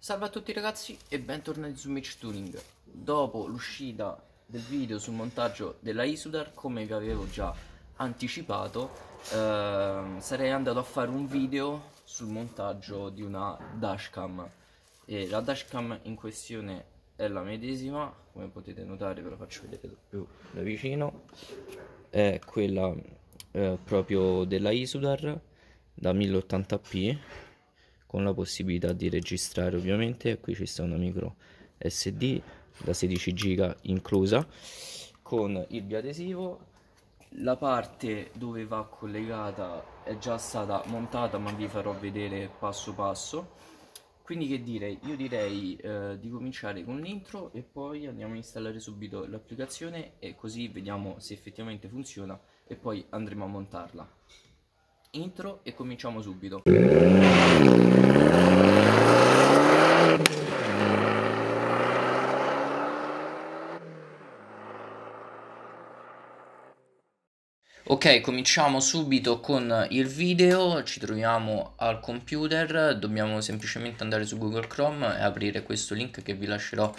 Salve a tutti ragazzi e bentornati su Mitch Turing Dopo l'uscita del video sul montaggio della Isudar Come vi avevo già anticipato ehm, Sarei andato a fare un video sul montaggio di una dashcam e La dashcam in questione è la medesima Come potete notare ve la faccio vedere più da vicino È quella eh, proprio della Isudar da 1080p con la possibilità di registrare ovviamente qui ci sta una micro SD da 16 giga inclusa con il biadesivo la parte dove va collegata è già stata montata ma vi farò vedere passo passo quindi che dire io direi eh, di cominciare con l'intro e poi andiamo a installare subito l'applicazione e così vediamo se effettivamente funziona e poi andremo a montarla Intro e cominciamo subito. Ok, cominciamo subito con il video, ci troviamo al computer, dobbiamo semplicemente andare su Google Chrome e aprire questo link che vi lascerò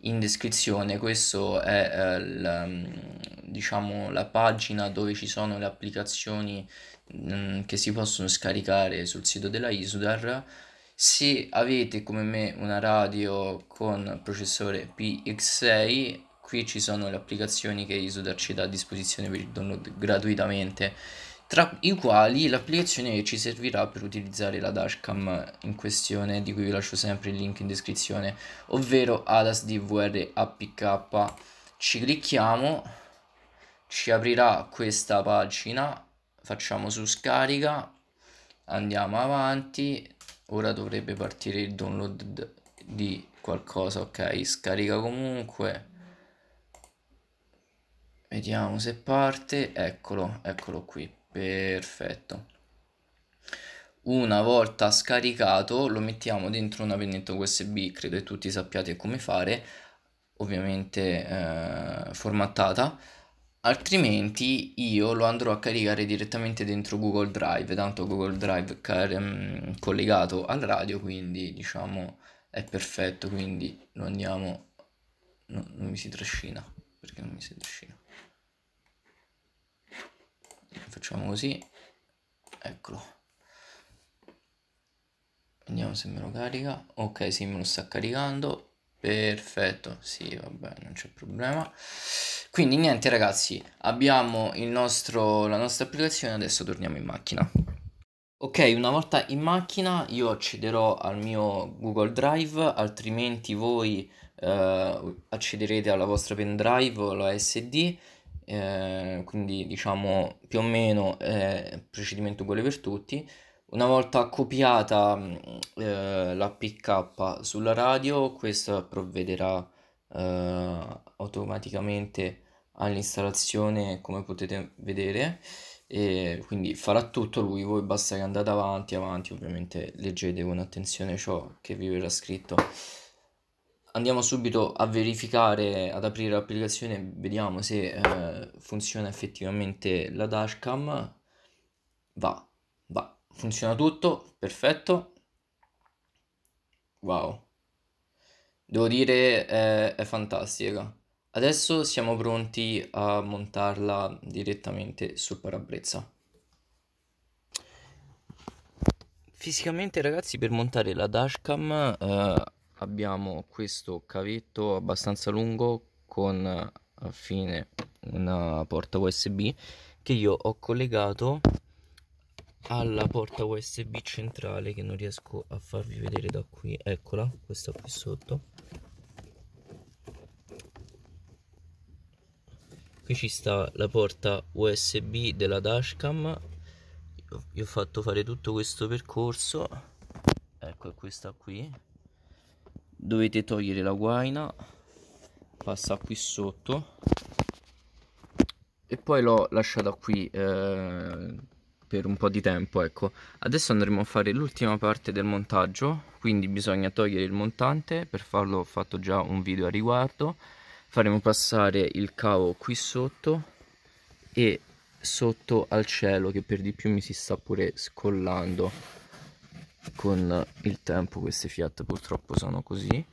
in descrizione, questa è eh, la, mm, diciamo, la pagina dove ci sono le applicazioni mh, mm, che si possono scaricare sul sito della Isudar. Se avete come me una radio con processore PX6, qui ci sono le applicazioni che Isudar ci dà a disposizione per il download gratuitamente tra i quali l'applicazione che ci servirà per utilizzare la dashcam in questione, di cui vi lascio sempre il link in descrizione, ovvero ADAS DVR APK. Ci clicchiamo, ci aprirà questa pagina, facciamo su scarica, andiamo avanti, ora dovrebbe partire il download di qualcosa, ok, scarica comunque. Vediamo se parte, eccolo, eccolo qui, perfetto una volta scaricato lo mettiamo dentro una pennetta usb credo che tutti sappiate come fare ovviamente eh, formattata altrimenti io lo andrò a caricare direttamente dentro Google Drive, tanto Google Drive è mm, collegato al radio, quindi diciamo è perfetto, quindi lo andiamo... No, non mi si trascina, perché non mi si trascina? facciamo così eccolo vediamo se me lo carica ok sì me lo sta caricando perfetto si sì vabbè non c'è problema quindi niente ragazzi abbiamo nostro, la nostra applicazione adesso torniamo in macchina ok una volta in macchina io accederò al mio google drive altrimenti voi eh, accederete alla vostra pendrive o alla sd Ehm, quindi diciamo più o meno è eh, procedimento uguale per tutti. Una volta copiata mm, eh, la PK sulla radio, questa provvederà eh, automaticamente all'installazione come potete vedere e quindi farà tutto lui, voi basta che andate avanti, avanti, ovviamente leggete con attenzione ciò che vi verrà scritto andiamo subito a verificare, ad aprire l'applicazione, vediamo se eh, funziona effettivamente la dashcam. Va, va, funziona tutto, perfetto. Wow. Devo dire eh, è fantastica. Adesso siamo pronti a montarla direttamente sul parabrezza. Fisicamente ragazzi per montare la dashcam eh, abbiamo questo cavetto abbastanza lungo con a eh, fine una porta USB che io ho collegato alla porta USB centrale che non riesco a farvi vedere da qui, eccola, questa qui sotto. Qui ci sta la porta USB della dashcam. Io, ho fatto fare tutto questo percorso. Ecco, questa qui dovete togliere la guaina passa qui sotto e poi l'ho lasciata qui eh, per un po' di tempo ecco adesso andremo a fare l'ultima parte del montaggio quindi bisogna togliere il montante per farlo ho fatto già un video a riguardo faremo passare il cavo qui sotto e sotto al cielo che per di più mi si sta pure scollando con il tempo queste Fiat purtroppo sono così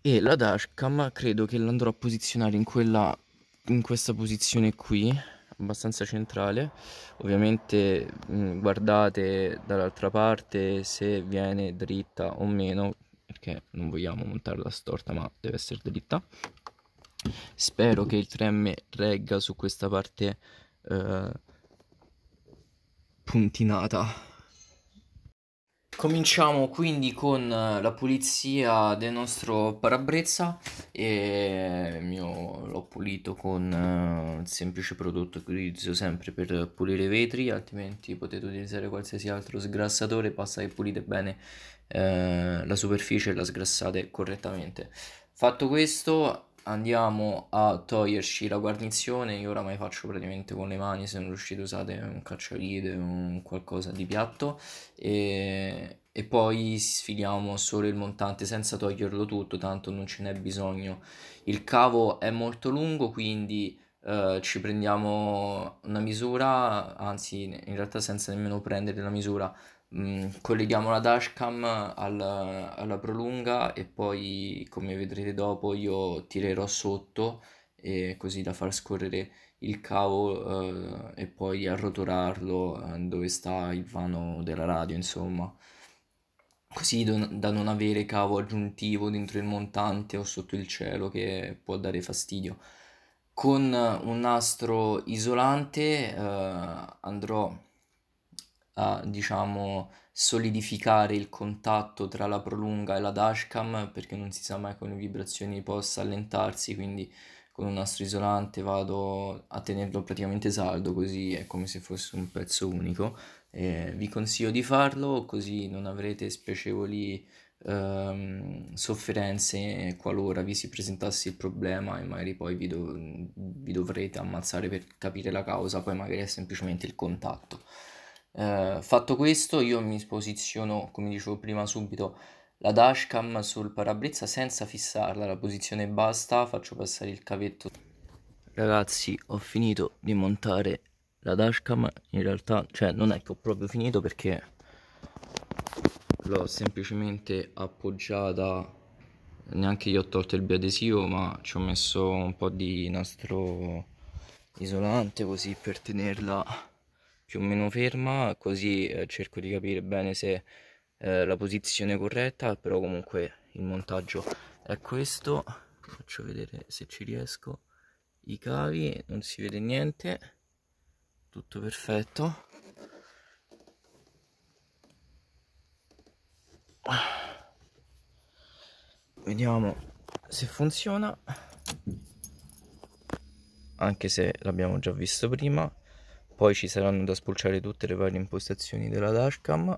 e la dashcam credo che l'andrò a posizionare in, quella, in questa posizione qui abbastanza centrale ovviamente mh, mm, guardate dall'altra parte se viene dritta o meno perché non vogliamo montarla storta ma deve essere dritta spero che il 3M regga su questa parte eh, puntinata Cominciamo quindi con eh, la pulizia del nostro parabrezza e eh, io l'ho pulito con eh, il semplice prodotto che utilizzo sempre per pulire i vetri altrimenti potete utilizzare qualsiasi altro sgrassatore basta che pulite bene eh, la superficie e la sgrassate correttamente. Fatto questo andiamo a toglierci la guarnizione. Io oramai faccio praticamente con le mani, se non riuscite usate un cacciavite un qualcosa di piatto. E, e poi sfidiamo solo il montante senza toglierlo tutto, tanto non ce n'è bisogno. Il cavo è molto lungo, quindi... Uh, ci prendiamo una misura, anzi in realtà senza nemmeno prendere la misura, colleghiamo la dashcam alla, alla prolunga e poi come vedrete dopo io tirerò sotto e così da far scorrere il cavo eh, e poi arrotolarlo eh, dove sta il vano della radio insomma così don- da non avere cavo aggiuntivo dentro il montante o sotto il cielo che può dare fastidio con un nastro isolante eh, andrò a diciamo solidificare il contatto tra la prolunga e la dashcam perché non si sa mai con le vibrazioni possa allentarsi quindi con un nastro isolante vado a tenerlo praticamente saldo così è come se fosse un pezzo unico eh, vi consiglio di farlo così non avrete spiacevoli ehm, sofferenze qualora vi si presentasse il problema e magari poi vi, do- vi dovrete ammazzare per capire la causa poi magari è semplicemente il contatto eh, fatto questo io mi posiziono, come dicevo prima subito, la dashcam sul parabrezza senza fissarla, la posizione basta, faccio passare il cavetto. Ragazzi, ho finito di montare la dashcam, in realtà, cioè non è che ho proprio finito perché l'ho semplicemente appoggiata, neanche io ho tolto il biadesivo, ma ci ho messo un po' di nastro isolante così per tenerla più o meno ferma, così eh, cerco di capire bene se eh, la posizione è corretta, però comunque il montaggio è questo. Faccio vedere se ci riesco. I cavi, non si vede niente, tutto perfetto. Vediamo se funziona anche se l'abbiamo già visto prima poi ci saranno da spulciare tutte le varie impostazioni della dashcam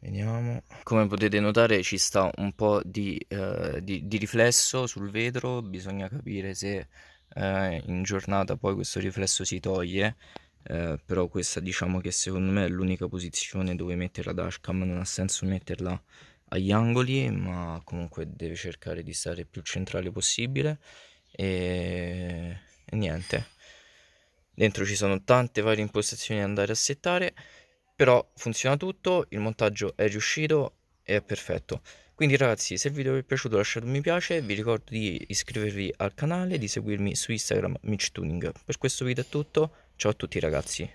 Vediamo. Come potete notare ci sta un po' di, eh, di, di riflesso sul vetro, bisogna capire se eh, in giornata poi questo riflesso si toglie, eh, però questa diciamo che secondo me è l'unica posizione dove mettere la dashcam, non ha senso metterla agli angoli, ma comunque deve cercare di stare più centrale possibile e, e niente dentro ci sono tante varie impostazioni da andare a settare però funziona tutto il montaggio è riuscito e è perfetto quindi ragazzi se il video vi è piaciuto lasciate un mi piace vi ricordo di iscrivervi al canale di seguirmi su Instagram mitchtuning per questo video è tutto ciao a tutti ragazzi